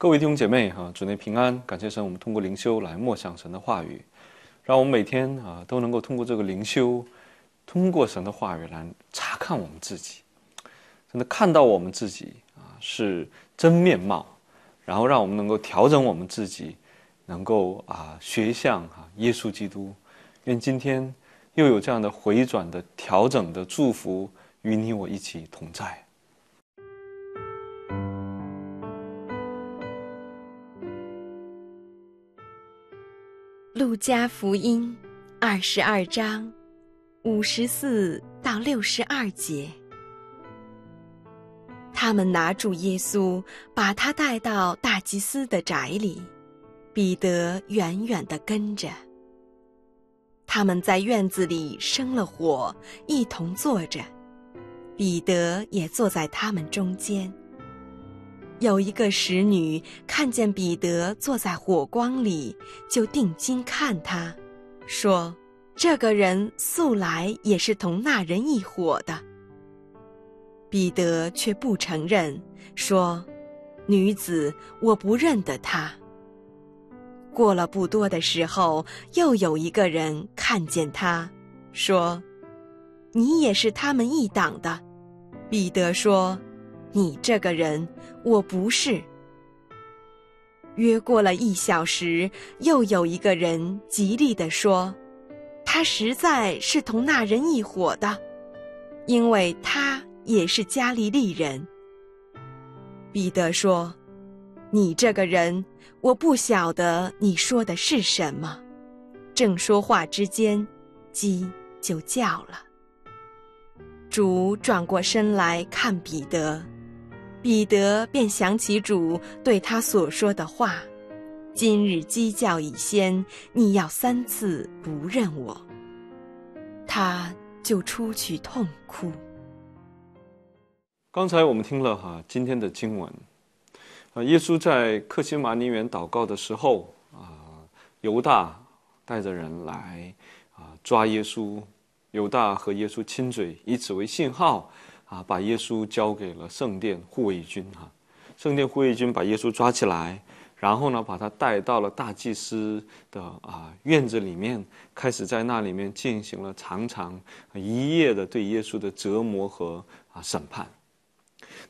各位弟兄姐妹，哈，主内平安！感谢神，我们通过灵修来默想神的话语，让我们每天啊都能够通过这个灵修，通过神的话语来查看我们自己，真的看到我们自己啊是真面貌，然后让我们能够调整我们自己，能够啊学像啊耶稣基督。愿今天又有这样的回转的调整的祝福与你我一起同在。《路加福音》二十二章五十四到六十二节，他们拿住耶稣，把他带到大祭司的宅里。彼得远远的跟着。他们在院子里生了火，一同坐着，彼得也坐在他们中间。有一个使女看见彼得坐在火光里，就定睛看他，说：“这个人素来也是同那人一伙的。”彼得却不承认，说：“女子，我不认得他。”过了不多的时候，又有一个人看见他，说：“你也是他们一党的。”彼得说。你这个人，我不是。约过了一小时，又有一个人极力地说：“他实在是同那人一伙的，因为他也是加利利人。”彼得说：“你这个人，我不晓得你说的是什么。”正说话之间，鸡就叫了。主转过身来看彼得。彼得便想起主对他所说的话：“今日鸡叫已先，你要三次不认我。”他就出去痛哭。刚才我们听了哈今天的经文，啊，耶稣在克西马尼园祷告的时候，啊，犹大带着人来，啊，抓耶稣，犹大和耶稣亲嘴，以此为信号。啊，把耶稣交给了圣殿护卫军哈，圣殿护卫军把耶稣抓起来，然后呢，把他带到了大祭司的啊院子里面，开始在那里面进行了长长一夜的对耶稣的折磨和啊审判。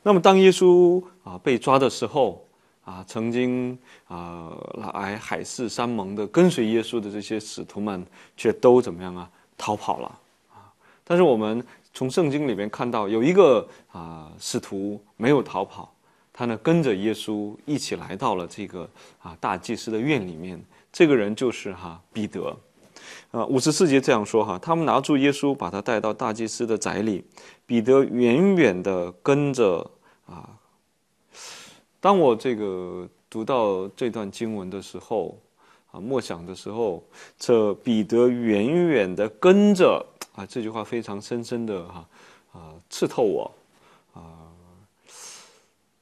那么，当耶稣啊被抓的时候，啊，曾经啊来海誓山盟的跟随耶稣的这些使徒们，却都怎么样啊？逃跑了。但是我们从圣经里面看到，有一个啊，使徒没有逃跑，他呢跟着耶稣一起来到了这个啊大祭司的院里面。这个人就是哈彼得。啊，五十四节这样说哈，他们拿住耶稣，把他带到大祭司的宅里。彼得远远的跟着啊。当我这个读到这段经文的时候，啊默想的时候，这彼得远远的跟着。啊，这句话非常深深的哈，啊，刺透我啊！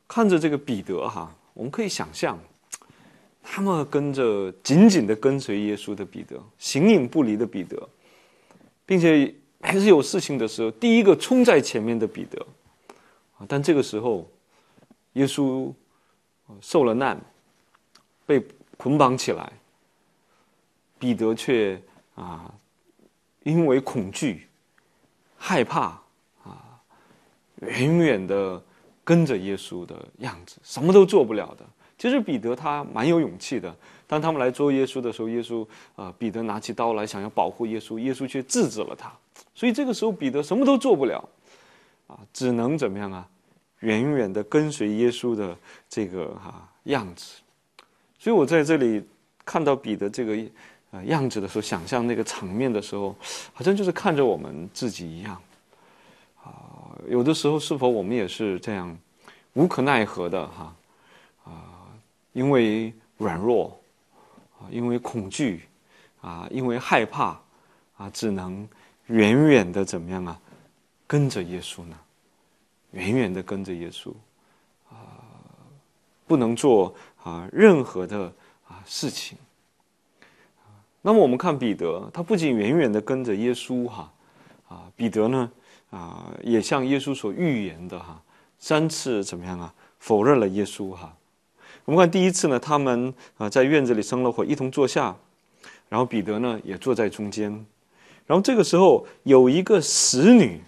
看着这个彼得哈，我们可以想象，那么跟着紧紧的跟随耶稣的彼得，形影不离的彼得，并且还是有事情的时候，第一个冲在前面的彼得啊，但这个时候，耶稣受了难，被捆绑起来，彼得却啊。因为恐惧、害怕啊，远远的跟着耶稣的样子，什么都做不了的。其实彼得他蛮有勇气的，当他们来捉耶稣的时候，耶稣啊，彼得拿起刀来想要保护耶稣，耶稣却制止了他。所以这个时候彼得什么都做不了，啊，只能怎么样啊，远远的跟随耶稣的这个哈样子。所以我在这里看到彼得这个。啊，样子的时候，想象那个场面的时候，好像就是看着我们自己一样。啊，有的时候，是否我们也是这样无可奈何的？哈，啊，因为软弱，啊，因为恐惧，啊，因为害怕，啊，只能远远的怎么样啊，跟着耶稣呢？远远的跟着耶稣，啊，不能做啊任何的啊事情。那么我们看彼得，他不仅远远的跟着耶稣哈，啊，彼得呢啊，也像耶稣所预言的哈，三次怎么样啊，否认了耶稣哈。我们看第一次呢，他们啊在院子里生了火，一同坐下，然后彼得呢也坐在中间，然后这个时候有一个使女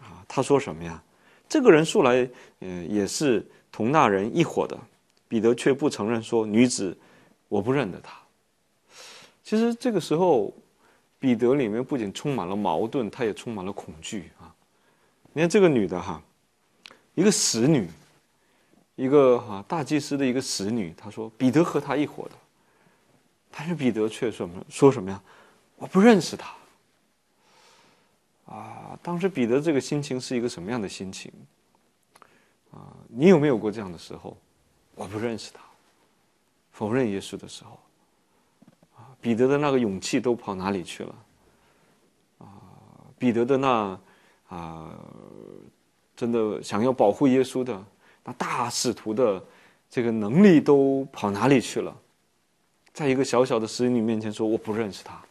啊，她说什么呀？这个人素来嗯也是同那人一伙的，彼得却不承认说女子，我不认得他。其实这个时候，彼得里面不仅充满了矛盾，他也充满了恐惧啊。你看这个女的哈，一个使女，一个哈大祭司的一个使女，她说彼得和她一伙的，但是彼得却什么说什么呀？我不认识他。啊，当时彼得这个心情是一个什么样的心情？啊，你有没有过这样的时候？我不认识他，否认耶稣的时候。彼得的那个勇气都跑哪里去了？啊，彼得的那啊，真的想要保护耶稣的那大使徒的这个能力都跑哪里去了？在一个小小的使女面前说我不认识他，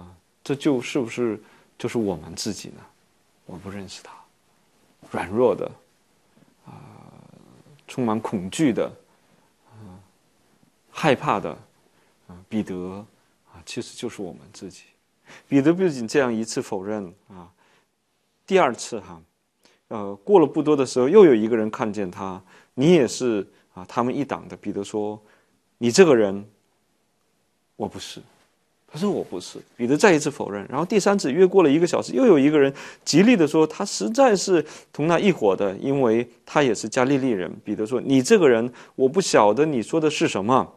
啊，这就是不是就是我们自己呢？我不认识他，软弱的，啊，充满恐惧的，啊，害怕的。啊，彼得啊，其实就是我们自己。彼得不仅这样一次否认啊，第二次哈，呃，过了不多的时候，又有一个人看见他，你也是啊，他们一党的。彼得说：“你这个人，我不是。”他说：“我不是。”彼得再一次否认。然后第三次，约过了一个小时，又有一个人极力的说：“他实在是同那一伙的，因为他也是加利利人。”彼得说：“你这个人，我不晓得你说的是什么。”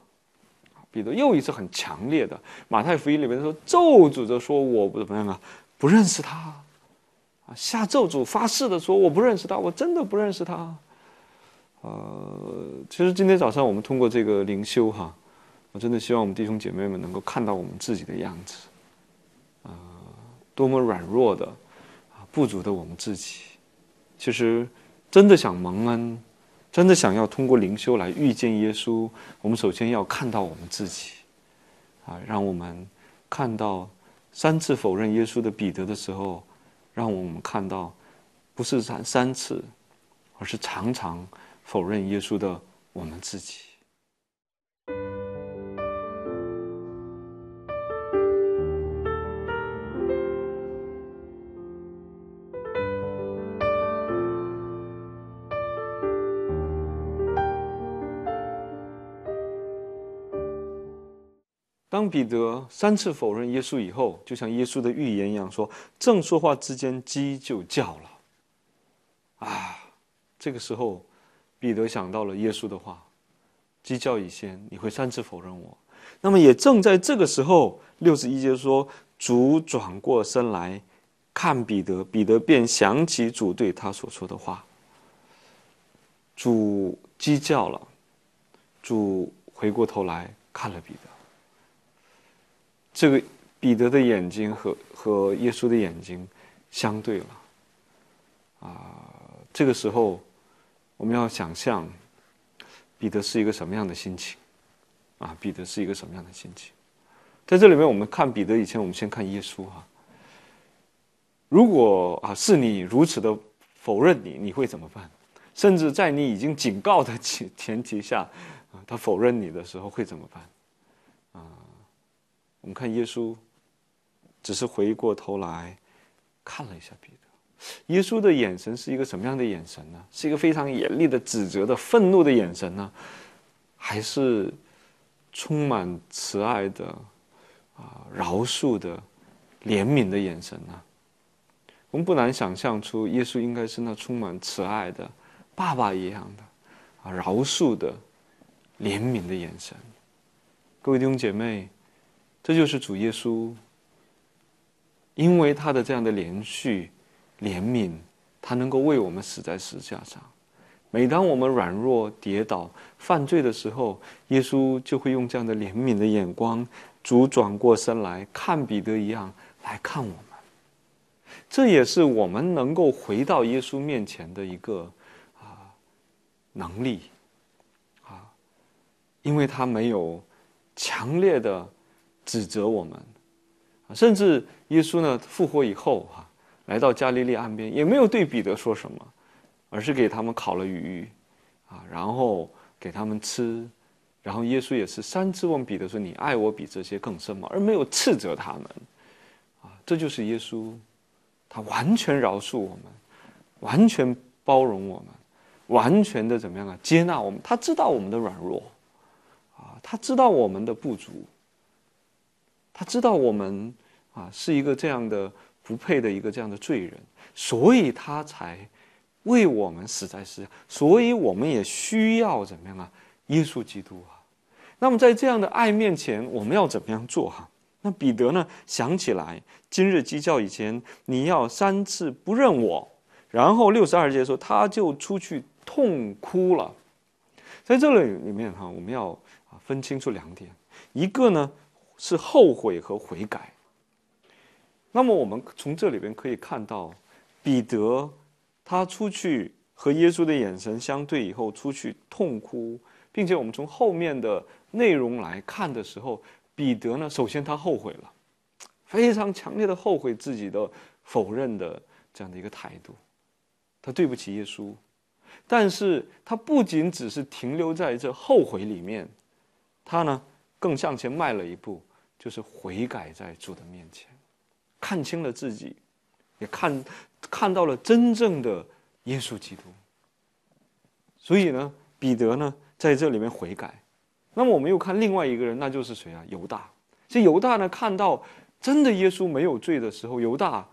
彼得又一次很强烈的，《马太福音》里面说，咒诅着说我不怎么样啊，不认识他，啊，下咒诅发誓的说我不认识他，我真的不认识他。呃，其实今天早上我们通过这个灵修哈，我真的希望我们弟兄姐妹们能够看到我们自己的样子，啊，多么软弱的，啊，不足的我们自己，其实真的想蒙恩。真的想要通过灵修来遇见耶稣，我们首先要看到我们自己，啊，让我们看到三次否认耶稣的彼得的时候，让我们看到不是三三次，而是常常否认耶稣的我们自己。彼得三次否认耶稣以后，就像耶稣的预言一样说：“正说话之间，鸡就叫了。”啊，这个时候，彼得想到了耶稣的话：“鸡叫已先，你会三次否认我。”那么，也正在这个时候，六十一节说：“主转过身来看彼得，彼得便想起主对他所说的话：‘主鸡叫了，主回过头来看了彼得。’”这个彼得的眼睛和和耶稣的眼睛相对了，啊，这个时候我们要想象彼得是一个什么样的心情，啊，彼得是一个什么样的心情？在这里面，我们看彼得以前，我们先看耶稣哈。如果啊是你如此的否认你，你会怎么办？甚至在你已经警告的前前提下，啊，他否认你的时候会怎么办？啊？我们看耶稣，只是回过头来看了一下彼得。耶稣的眼神是一个什么样的眼神呢？是一个非常严厉的指责的愤怒的眼神呢？还是充满慈爱的啊，饶恕的怜悯的眼神呢？我们不难想象出，耶稣应该是那充满慈爱的爸爸一样的啊，饶恕的怜悯的眼神。各位弟兄姐妹。这就是主耶稣，因为他的这样的连续怜悯，他能够为我们死在十字架上。每当我们软弱跌倒、犯罪的时候，耶稣就会用这样的怜悯的眼光，主转过身来看彼得一样来看我们。这也是我们能够回到耶稣面前的一个啊能力啊，因为他没有强烈的。指责我们，啊，甚至耶稣呢复活以后哈，来到加利利岸边也没有对彼得说什么，而是给他们烤了鱼，啊，然后给他们吃，然后耶稣也是三次问彼得说：“你爱我比这些更深吗？”而没有斥责他们，啊，这就是耶稣，他完全饶恕我们，完全包容我们，完全的怎么样啊？接纳我们，他知道我们的软弱，啊，他知道我们的不足。他知道我们啊是一个这样的不配的一个这样的罪人，所以他才为我们死在世上，所以我们也需要怎么样啊？耶稣基督啊！那么在这样的爱面前，我们要怎么样做哈？那彼得呢？想起来今日鸡叫以前你要三次不认我，然后六十二节说他就出去痛哭了。在这里里面哈，我们要啊分清楚两点，一个呢。是后悔和悔改。那么我们从这里边可以看到，彼得他出去和耶稣的眼神相对以后，出去痛哭，并且我们从后面的内容来看的时候，彼得呢，首先他后悔了，非常强烈的后悔自己的否认的这样的一个态度，他对不起耶稣，但是他不仅只是停留在这后悔里面，他呢更向前迈了一步。就是悔改在主的面前，看清了自己，也看看到了真正的耶稣基督。所以呢，彼得呢在这里面悔改。那么我们又看另外一个人，那就是谁啊？犹大。这犹大呢看到真的耶稣没有罪的时候，犹大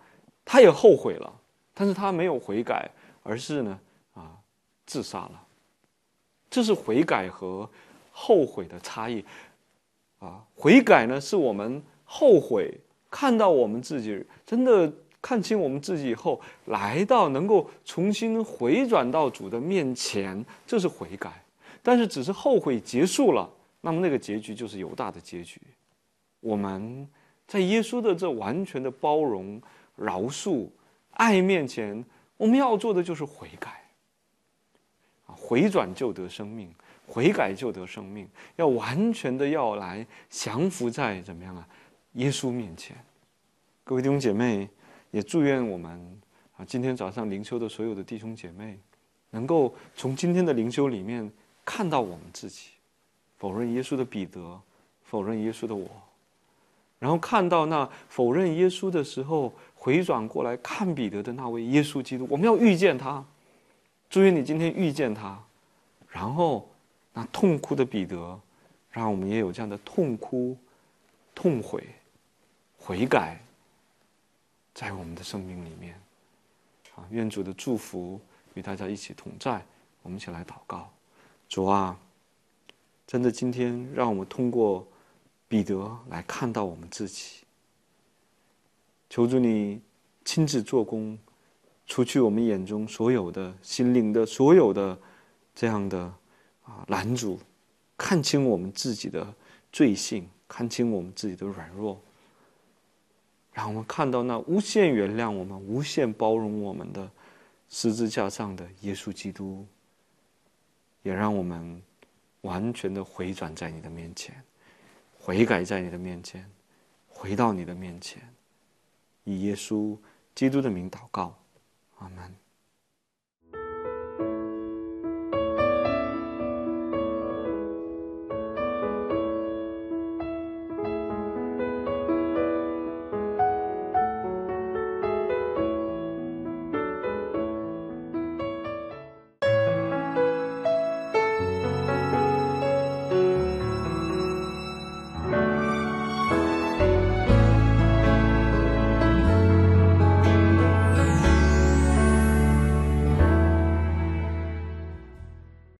他也后悔了，但是他没有悔改，而是呢啊自杀了。这是悔改和后悔的差异。啊，悔改呢，是我们后悔，看到我们自己真的看清我们自己以后，来到能够重新回转到主的面前，这是悔改。但是只是后悔结束了，那么那个结局就是犹大的结局。我们在耶稣的这完全的包容、饶恕、爱面前，我们要做的就是悔改。啊，回转就得生命。悔改就得生命，要完全的要来降服在怎么样啊？耶稣面前，各位弟兄姐妹，也祝愿我们啊，今天早上灵修的所有的弟兄姐妹，能够从今天的灵修里面看到我们自己否认耶稣的彼得，否认耶稣的我，然后看到那否认耶稣的时候回转过来看彼得的那位耶稣基督，我们要遇见他，祝愿你今天遇见他，然后。那痛哭的彼得，让我们也有这样的痛哭、痛悔、悔改，在我们的生命里面。啊，愿主的祝福与大家一起同在。我们一起来祷告：主啊，真的今天，让我们通过彼得来看到我们自己。求助你亲自做工，除去我们眼中所有的心灵的所有的这样的。啊，拦阻！看清我们自己的罪性，看清我们自己的软弱，让我们看到那无限原谅我们、无限包容我们的十字架上的耶稣基督，也让我们完全的回转在你的面前，悔改在你的面前，回到你的面前，以耶稣基督的名祷告，阿门。